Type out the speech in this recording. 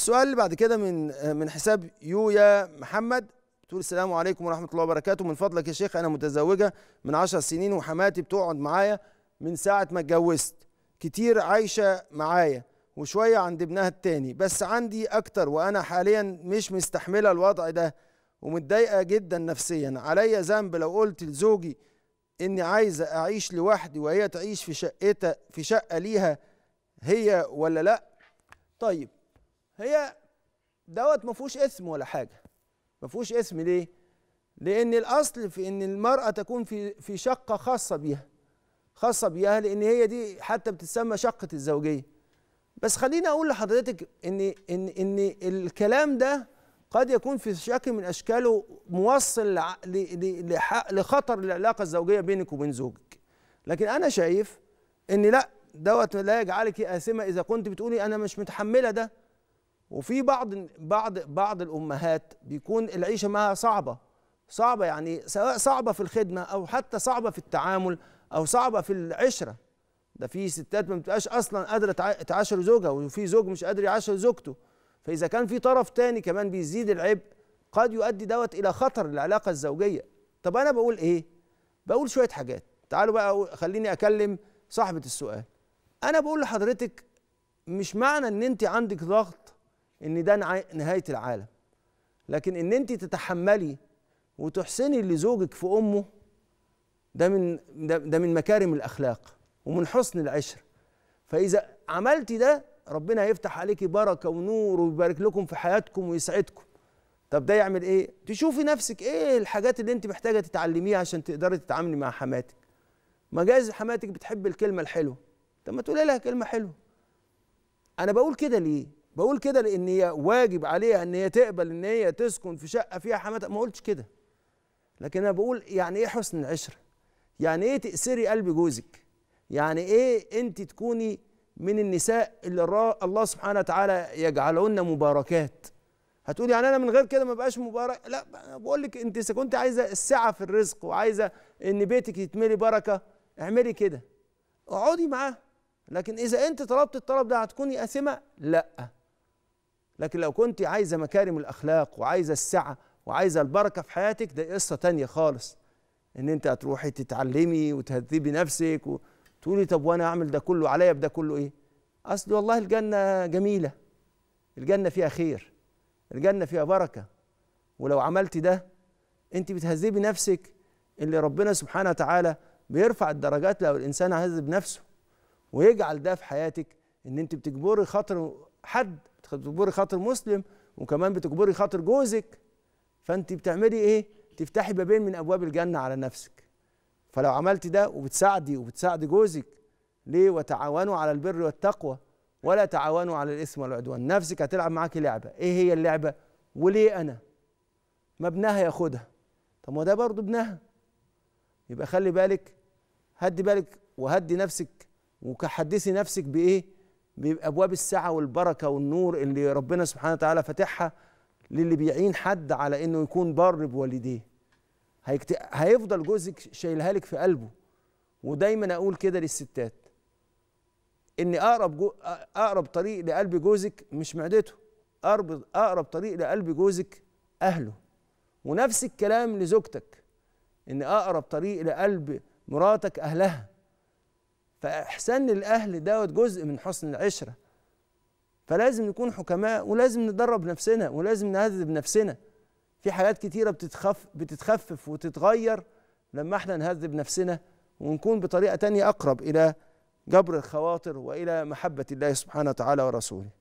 السؤال اللي بعد كده من من حساب يويا محمد بتقول السلام عليكم ورحمه الله وبركاته من فضلك يا شيخ انا متزوجه من 10 سنين وحماتي بتقعد معايا من ساعه ما اتجوزت كتير عايشه معايا وشويه عند ابنها التاني بس عندي اكتر وانا حاليا مش مستحمله الوضع ده ومتضايقه جدا نفسيا عليا ذنب لو قلت لزوجي اني عايزه اعيش لوحدي وهي تعيش في شقتها في شقه ليها هي ولا لا طيب هي دوت ما فيهوش اسم ولا حاجه ما فيهوش اسم ليه لان الاصل في ان المراه تكون في في شقه خاصه بيها خاصه بيها لان هي دي حتى بتتسمى شقه الزوجيه بس خليني اقول لحضرتك ان ان ان الكلام ده قد يكون في شكل من اشكاله موصل لخطر العلاقه الزوجيه بينك وبين زوجك لكن انا شايف ان لا دوت لا يجعلك اثمه اذا كنت بتقولي انا مش متحمله ده وفي بعض بعض بعض الامهات بيكون العيشه معها صعبه صعبه يعني سواء صعبه في الخدمه او حتى صعبه في التعامل او صعبه في العشره ده في ستات ما بتبقاش اصلا قادره تعاشر زوجها وفي زوج مش قادر يعاشر زوجته فاذا كان في طرف تاني كمان بيزيد العبء قد يؤدي دوت الى خطر العلاقه الزوجيه طب انا بقول ايه بقول شويه حاجات تعالوا بقى خليني اكلم صاحبه السؤال انا بقول لحضرتك مش معنى ان انت عندك ضغط ان ده نهايه العالم لكن ان انت تتحملي وتحسني لزوجك في امه ده من ده, ده من مكارم الاخلاق ومن حسن العشره فاذا عملتي ده ربنا هيفتح عليكي بركه ونور ويبارك لكم في حياتكم ويسعدكم طب ده يعمل ايه تشوفي نفسك ايه الحاجات اللي انت محتاجه تتعلميها عشان تقدري تتعاملي مع حماتك ما جايز حماتك بتحب الكلمه الحلوه طب ما تقولي لها كلمه حلوه انا بقول كده ليه بقول كده لان هي واجب عليها ان هي تقبل ان هي تسكن في شقه فيها حماتها ما قلتش كده لكن انا بقول يعني ايه حسن العشره يعني ايه تأسري قلب جوزك يعني ايه انت تكوني من النساء اللي الله سبحانه وتعالى يجعلهن مباركات هتقولي يعني انا من غير كده ما بقاش مبارك لا بقول لك انت اذا كنت عايزه السعه في الرزق وعايزه ان بيتك يتملي بركه اعملي كده اقعدي معاه لكن اذا انت طلبت الطلب ده هتكوني اثمه لا لكن لو كنت عايزه مكارم الاخلاق وعايزه السعه وعايزه البركه في حياتك ده قصه تانية خالص ان انت هتروحي تتعلمي وتهذبي نفسك وتقولي طب وانا اعمل ده كله عليا بده كله ايه اصل والله الجنه جميله الجنه فيها خير الجنه فيها بركه ولو عملتي ده انت بتهذبي نفسك اللي ربنا سبحانه وتعالى بيرفع الدرجات لو الانسان هذب نفسه ويجعل ده في حياتك ان انت بتجبري خاطر حد بتجبري خاطر مسلم وكمان بتجبري خاطر جوزك فانت بتعملي ايه تفتحي بابين من ابواب الجنه على نفسك فلو عملت ده وبتساعدي وبتساعدي جوزك ليه وتعاونوا على البر والتقوى ولا تعاونوا على الاثم والعدوان نفسك هتلعب معاكي لعبه ايه هي اللعبه وليه انا ما ابنها ياخدها طب ما ده برضه ابنها يبقى خلي بالك هدي بالك وهدي نفسك وحدثي نفسك بايه بيبقى ابواب السعه والبركه والنور اللي ربنا سبحانه وتعالى فاتحها للي بيعين حد على انه يكون بار بوالديه هيكت... هيفضل جوزك شايلها لك في قلبه ودايما اقول كده للستات ان اقرب جو... اقرب طريق لقلب جوزك مش معدته اقرب اقرب طريق لقلب جوزك اهله ونفس الكلام لزوجتك ان اقرب طريق لقلب مراتك اهلها فإحسان للأهل دوت جزء من حسن العشرة فلازم نكون حكماء ولازم ندرب نفسنا ولازم نهذب نفسنا في حاجات كتيرة بتتخف بتتخفف وتتغير لما احنا نهذب نفسنا ونكون بطريقة تانية أقرب إلى جبر الخواطر وإلى محبة الله سبحانه وتعالى ورسوله